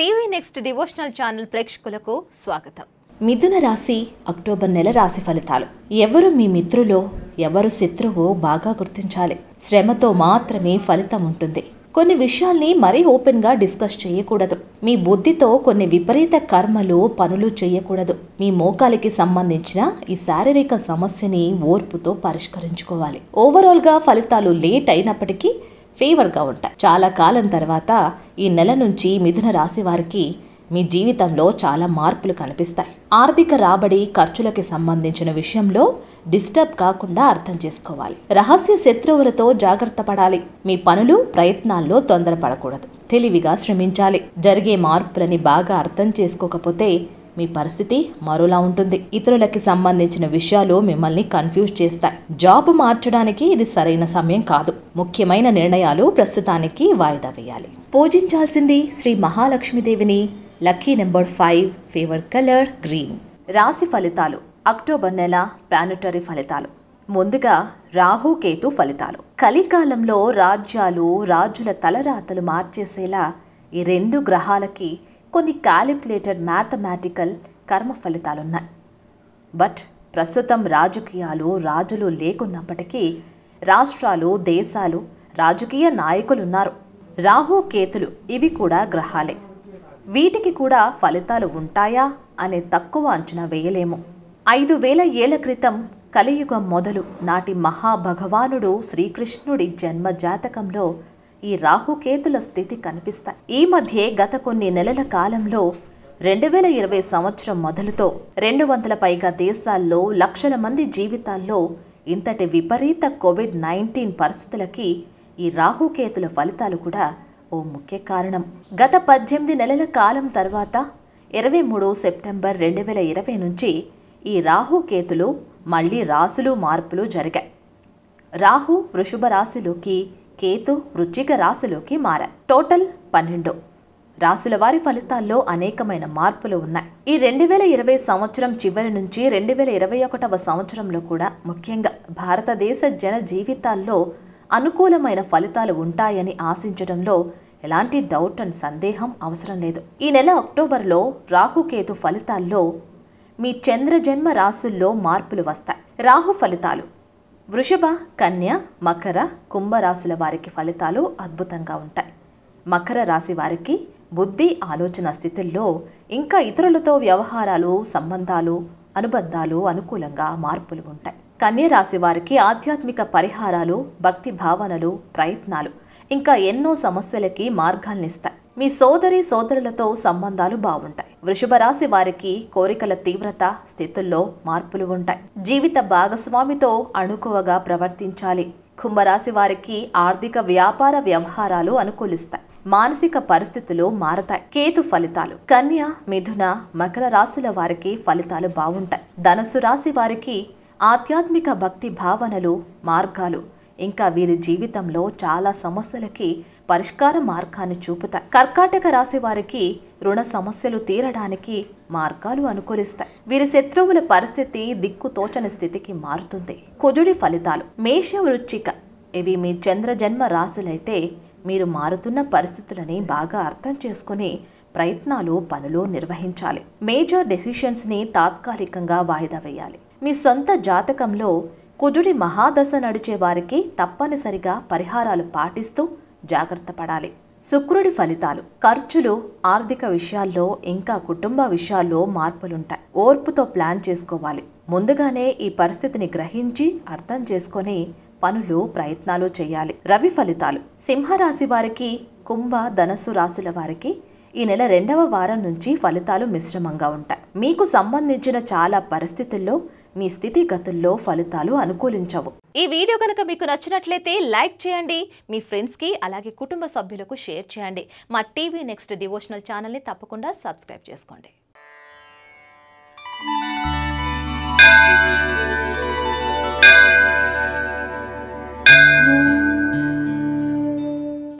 TV next devotional channel ప్రేక్షకులకు స్వాగతం మిథున రాశి అక్టోబర్ నెల రాశి ఫలితాలు ఎవరు మీ మిత్రులో ఎవరు శత్రువో బాగా గుర్తించాలి శ్రమతో మాత్రమే ఫలితం ఉంటుంది కొన్ని విషయాల్ని మరీ ఓపెన్గా డిస్కస్ చేయకూడదు మీ బుద్ధితో కొన్ని విపరీత కర్మలు పనులు చేయకూడదు మీ మోకాలికి సంబంధించిన ఈ శారీరక సమస్యని ఓర్పుతో పరిష్కరించుకోవాలి ఓవరాల్గా ఫలితాలు లేట్ అయినప్పటికీ ఫేవర్గా ఉంటాయి చాలా కాలం తర్వాత ఈ నెల నుంచి మిథున రాశి వారికి మీ జీవితంలో చాలా మార్పులు కనిపిస్తాయి ఆర్థిక రాబడి ఖర్చులకి సంబంధించిన విషయంలో డిస్టర్బ్ కాకుండా అర్థం చేసుకోవాలి రహస్య శత్రువులతో జాగ్రత్త పడాలి మీ పనులు ప్రయత్నాల్లో తొందరపడకూడదు తెలివిగా శ్రమించాలి జరిగే మార్పులని బాగా అర్థం చేసుకోకపోతే మీ పరిస్థితి మరోలా ఉంటుంది ఇతరులకి సంబంధించిన విషయాలు మిమ్మల్ని కన్ఫ్యూజ్ చేస్తాయి జాబ్ మార్చడానికి ఇది సరైన సమయం కాదు ముఖ్యమైన నిర్ణయాలు ప్రస్తుతానికి వాయిదా వేయాలి పూజించాల్సింది శ్రీ మహాలక్ష్మీదేవిని lucky number five favour colour green రాశి ఫలితాలు అక్టోబర్ నెల ప్లానిటరీ ఫలితాలు ముందుగా రాహుకేతు ఫలితాలు కలికాలంలో రాజ్యాలు రాజుల తలరాతలు మార్చేసేలా ఈ రెండు గ్రహాలకి కొన్ని క్యాలిక్యులేటెడ్ మ్యాథమెటికల్ కర్మ ఫలితాలున్నాయి బట్ ప్రస్తుతం రాజకీయాలు రాజులు లేకున్నప్పటికీ రాష్ట్రాలు దేశాలు రాజకీయ నాయకులున్నారు రాహు కేతులు ఇవి కూడా గ్రహాలే వీటికి కూడా ఫలితాలు ఉంటాయా అనే తక్కువ అంచనా వేయలేము ఐదు వేల ఏళ్ల క్రితం కలియుగం మొదలు నాటి మహాభగవానుడు శ్రీకృష్ణుడి జన్మ జాతకంలో ఈ రాహుకేతుల స్థితి కనిపిస్తాయి ఈ మధ్యే గత కొన్ని నెలల కాలంలో రెండు వేల ఇరవై సంవత్సరం మొదలుతో రెండు వందల పైగా దేశాల్లో లక్షల మంది జీవితాల్లో ఇంతటి విపరీత కోవిడ్ నైన్టీన్ పరిస్థితులకి ఈ రాహుకేతుల ఫలితాలు కూడా ఓ ముఖ్య కారణం గత పద్దెనిమిది నెలల కాలం తర్వాత ఇరవై మూడు సెప్టెంబర్ రెండు వేల ఇరవై నుంచి ఈ రాహుకేతులు మళ్ళీ రాసులు మార్పులు జరిగాయి రాహు వృషభ రాశిలోకి కేతు వృచ్చిక రాశిలోకి మారాయి టోటల్ పన్నెండు రాసుల వారి ఫలితాల్లో అనేకమైన మార్పులు ఉన్నాయి ఈ రెండు వేల ఇరవై సంవత్సరం చివరి నుంచి రెండు వేల ఇరవై ఒకటవ సంవత్సరంలో కూడా ముఖ్యంగా భారతదేశ జన జీవితాల్లో అనుకూలమైన ఫలితాలు ఉంటాయని ఆశించడంలో ఎలాంటి డౌట్ అండ్ సందేహం అవసరం లేదు ఈ నెల అక్టోబర్లో రాహుకేతు ఫలితాల్లో మీ చంద్రజన్మ రాసుల్లో మార్పులు వస్తాయి రాహు ఫలితాలు వృషభ కన్య మకర కుంభరాశుల వారికి ఫలితాలు అద్భుతంగా ఉంటాయి మకర రాశి వారికి బుద్ధి ఆలోచన స్థితుల్లో ఇంకా ఇతరులతో వ్యవహారాలు సంబంధాలు అనుబంధాలు అనుకూలంగా మార్పులు ఉంటాయి కన్య రాశి వారికి ఆధ్యాత్మిక పరిహారాలు భక్తి భావనలు ప్రయత్నాలు ఇంకా ఎన్నో సమస్యలకి మార్గాల్నిస్తాయి మీ సోదరి సోదరులతో సంబంధాలు బాగుంటాయి వృషభ రాశి వారికి కోరికల తీవ్రత స్థితుల్లో మార్పులు ఉంటాయి జీవిత భాగస్వామితో అణుకువగా ప్రవర్తించాలి కుంభరాశి వారికి ఆర్థిక వ్యాపార వ్యవహారాలు అనుకూలిస్తాయి మానసిక పరిస్థితులు మారతాయి కేతు ఫలితాలు కన్య మిథున మకర రాశుల వారికి ఫలితాలు బాగుంటాయి ధనసు రాశి వారికి ఆధ్యాత్మిక భక్తి భావనలు మార్గాలు ఇంకా వీరి జీవితంలో చాలా సమస్యలకి పరిష్కార మార్గాన్ని చూపుతాయి కర్కాటక రాశి వారికి రుణ సమస్యలు తీరడానికి మార్గాలు అనుకూలిస్తాయి వీరి శత్రువుల పరిస్థితి దిక్కు తోచని స్థితికి మారుతుంది కుజుడి ఫలితాలు మేష వృచ్చిక ఇవి మీ చంద్రజన్మ రాసులైతే మీరు మారుతున్న పరిస్థితులని బాగా అర్థం చేసుకుని ప్రయత్నాలు పనులు నిర్వహించాలి మేజర్ డెసిషన్స్ని తాత్కాలికంగా వాయిదా వేయాలి మీ సొంత జాతకంలో కుజుడి మహాదశ నడిచే వారికి తప్పనిసరిగా పరిహారాలు పాటిస్తూ జాగ్రత్త పడాలి శుక్రుడి ఫలితాలు ఖర్చులు ఆర్థిక విషయాల్లో ఇంకా కుటుంబ విషయాల్లో మార్పులుంటాయి ఓర్పుతో ప్లాన్ చేసుకోవాలి ముందుగానే ఈ పరిస్థితిని గ్రహించి అర్థం చేసుకొని పనులు ప్రయత్నాలు చేయాలి రవి ఫలితాలు సింహరాశి వారికి కుంభ ధనస్సు రాశుల వారికి ఈ నెల రెండవ వారం నుంచి ఫలితాలు మిశ్రమంగా ఉంటాయి మీకు సంబంధించిన చాలా పరిస్థితుల్లో మీ స్థితిగతుల్లో ఫలితాలు అనుకూలించవు ఈ వీడియో కనుక మీకు నచ్చినట్లయితే లైక్ చేయండి మీ ఫ్రెండ్స్కి అలాగే కుటుంబ సభ్యులకు షేర్ చేయండి మా టీవీ నెక్స్ట్ డివోషనల్ ఛానల్ని తప్పకుండా సబ్స్క్రైబ్ చేసుకోండి